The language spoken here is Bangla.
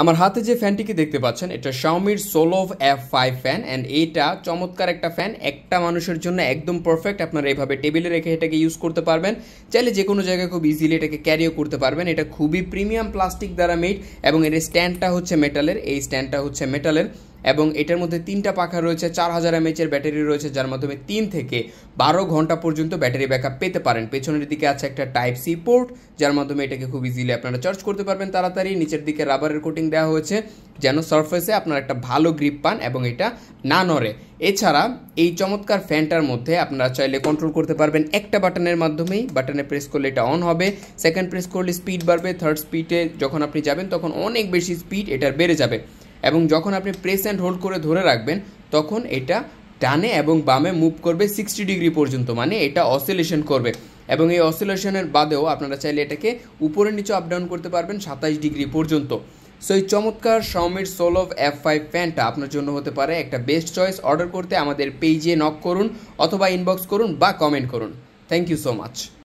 আমার হাতে যে ফ্যানটিকে দেখতে পাচ্ছেন এটা শাওমির Solove F five fan and এটা চমৎকার একটা ফ্যান একটা মানুষের জন্য একদম পারফেক্ট আপনারা এভাবে টেবিলে রেখে এটাকে ইউজ করতে পারবেন চাইলে যে কোনো জায়গায় খুব ইজিলি এটাকে ক্যারিও করতে পারবেন এটা খুবই প্রিমিয়াম প্লাস্টিক দ্বারা মেড এবং এর স্ট্যান্ডটা হচ্ছে মেটালের এই স্ট্যান্ডটা হচ্ছে মেটালের এবং এটার মধ্যে তিনটা পাখা রয়েছে চার হাজার এমএচের ব্যাটারি রয়েছে যার মাধ্যমে তিন থেকে বারো ঘন্টা পর্যন্ত ব্যাটারি ব্যাকআপ পেতে পারেন পেছনের দিকে আছে একটা টাইপ সি পোর্ট যার মাধ্যমে এটাকে খুব ইজিলি আপনারা চার্জ করতে পারবেন তাড়াতাড়ি নিচের দিকে রাবারের কোটিং দেওয়া হয়েছে যেন সারফেসে আপনার একটা ভালো গ্রিপ পান এবং এটা না নড়ে এছাড়া এই চমৎকার ফ্যানটার মধ্যে আপনারা চাইলে কন্ট্রোল করতে পারবেন একটা বাটনের মাধ্যমেই বাটনে প্রেস করলে এটা অন হবে সেকেন্ড প্রেস করলে স্পিড বাড়বে থার্ড স্পিডে যখন আপনি যাবেন তখন অনেক বেশি স্পিড এটার বেড়ে যাবে এবং যখন আপনি প্রেস অ্যান্ড হোল্ড করে ধরে রাখবেন তখন এটা ডানে এবং বামে মুভ করবে সিক্সটি ডিগ্রি পর্যন্ত মানে এটা অসিলেশন করবে এবং এই অসিলেশনের বাদেও আপনারা চাইলে এটাকে উপরে নিচে আপ ডাউন করতে পারবেন সাতাইশ ডিগ্রি পর্যন্ত সো এই চমৎকার সোল সোলভ এফ ফাইভ ফ্যানটা আপনার জন্য হতে পারে একটা বেস্ট চয়েস অর্ডার করতে আমাদের পেজে নক করুন অথবা ইনবক্স করুন বা কমেন্ট করুন থ্যাংক ইউ সো মাচ